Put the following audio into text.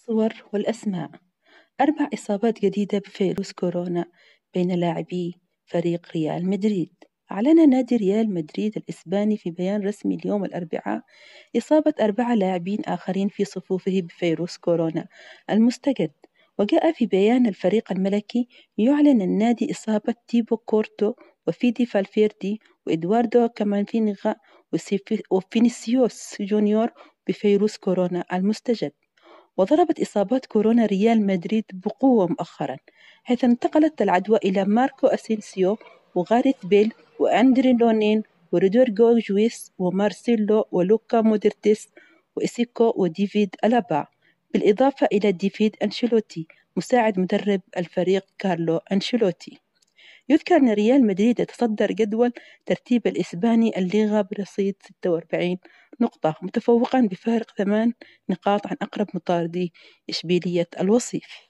الصور والأسماء أربع إصابات جديدة بفيروس كورونا بين لاعبي فريق ريال مدريد أعلن نادي ريال مدريد الإسباني في بيان رسمي اليوم الأربعاء إصابة أربعة لاعبين آخرين في صفوفه بفيروس كورونا المستجد وجاء في بيان الفريق الملكي يعلن النادي إصابة تيبو كورتو وفيدي فالفيردي وإدواردو كامانفينغا وفينيسيوس جونيور بفيروس كورونا المستجد وضربت إصابات كورونا ريال مدريد بقوة مؤخرا حيث انتقلت العدوى إلى ماركو أسينسيو وغاريت بيل وأندري لونين ورودريجو جويس ومارسيلو ولوكا مودرتيس وإسيكو وديفيد ألابا بالإضافة إلى ديفيد أنشيلوتي مساعد مدرب الفريق كارلو أنشيلوتي يذكر أن ريال مدريد يتصدر جدول ترتيب الإسباني الليغا برصيد 46 نقطة متفوقا بفارق ثمان نقاط عن أقرب مطارديه إشبيلية الوصيف